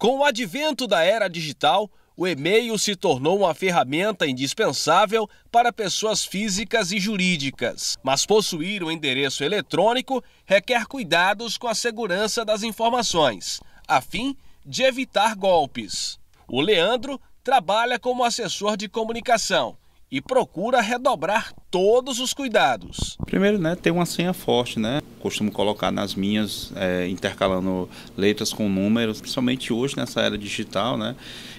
Com o advento da era digital, o e-mail se tornou uma ferramenta indispensável para pessoas físicas e jurídicas. Mas possuir um endereço eletrônico requer cuidados com a segurança das informações, a fim de evitar golpes. O Leandro trabalha como assessor de comunicação e procura redobrar todos os cuidados. Primeiro, né, ter uma senha forte, né? Costumo colocar nas minhas, é, intercalando letras com números, principalmente hoje nessa era digital, né?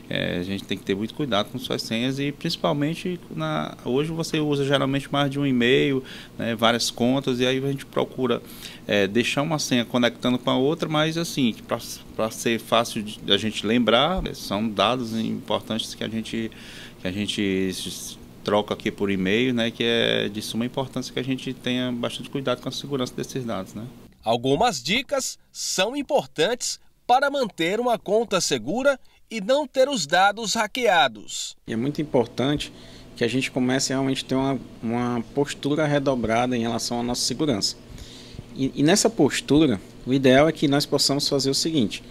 É, a gente tem que ter muito cuidado com suas senhas e principalmente na, hoje você usa geralmente mais de um e-mail, né, várias contas e aí a gente procura é, deixar uma senha conectando com a outra, mas assim, para ser fácil da gente lembrar, né, são dados importantes que a gente, que a gente troca aqui por e-mail, né, que é de suma importância que a gente tenha bastante cuidado com a segurança desses dados. Né. Algumas dicas são importantes para manter uma conta segura e não ter os dados hackeados. É muito importante que a gente comece a realmente ter uma, uma postura redobrada em relação à nossa segurança. E, e nessa postura, o ideal é que nós possamos fazer o seguinte: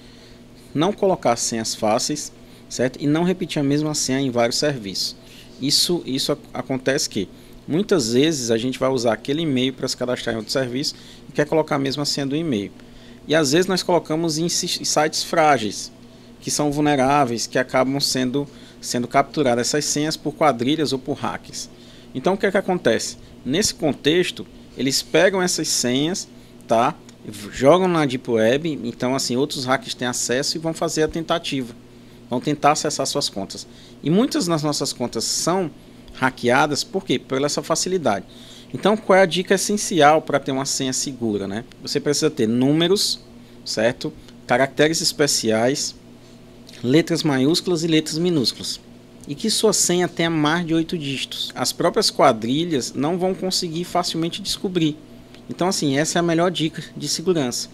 não colocar senhas fáceis, certo? E não repetir a mesma senha em vários serviços isso, isso acontece que muitas vezes a gente vai usar aquele e-mail para se cadastrar em outro serviço e quer colocar assim a mesma senha do e-mail. E às vezes nós colocamos em sites frágeis, que são vulneráveis, que acabam sendo, sendo capturadas essas senhas por quadrilhas ou por hacks. Então o que é que acontece? Nesse contexto, eles pegam essas senhas, tá? Jogam na Deep Web, então assim, outros hackers têm acesso e vão fazer a tentativa vão tentar acessar suas contas. E muitas das nossas contas são hackeadas, por quê? Por essa facilidade. Então, qual é a dica essencial para ter uma senha segura, né? Você precisa ter números, certo? Caracteres especiais, letras maiúsculas e letras minúsculas. E que sua senha tenha mais de 8 dígitos. As próprias quadrilhas não vão conseguir facilmente descobrir. Então, assim, essa é a melhor dica de segurança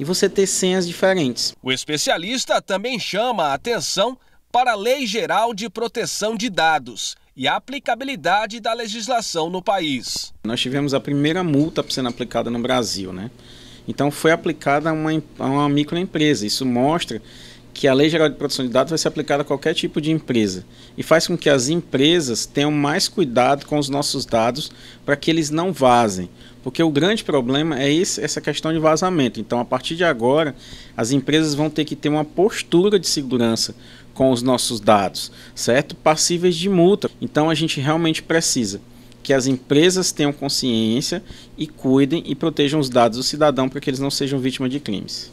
e você ter senhas diferentes. O especialista também chama a atenção para a Lei Geral de Proteção de Dados e a aplicabilidade da legislação no país. Nós tivemos a primeira multa sendo aplicada no Brasil, né? Então foi aplicada a uma, a uma microempresa. Isso mostra que a Lei Geral de Proteção de Dados vai ser aplicada a qualquer tipo de empresa e faz com que as empresas tenham mais cuidado com os nossos dados para que eles não vazem. Porque o grande problema é esse, essa questão de vazamento. Então, a partir de agora, as empresas vão ter que ter uma postura de segurança com os nossos dados, certo? Passíveis de multa. Então, a gente realmente precisa que as empresas tenham consciência e cuidem e protejam os dados do cidadão para que eles não sejam vítimas de crimes.